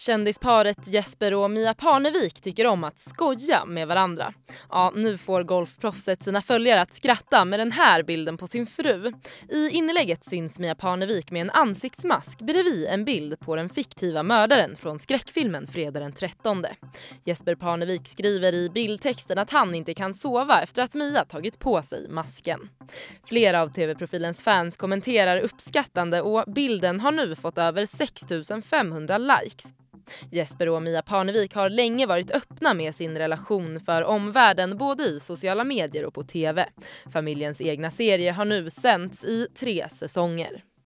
Kändisparet Jesper och Mia Parnevik tycker om att skoja med varandra. Ja, nu får golfproffset sina följare att skratta med den här bilden på sin fru. I inlägget syns Mia Parnevik med en ansiktsmask bredvid en bild på den fiktiva mördaren från skräckfilmen Fredag den 13. Jesper Parnevik skriver i bildtexten att han inte kan sova efter att Mia tagit på sig masken. Flera av tv-profilens fans kommenterar uppskattande och bilden har nu fått över 6 500 likes. Jesper och Mia Parnevik har länge varit öppna med sin relation för omvärlden både i sociala medier och på tv. Familjens egna serie har nu sänts i tre säsonger.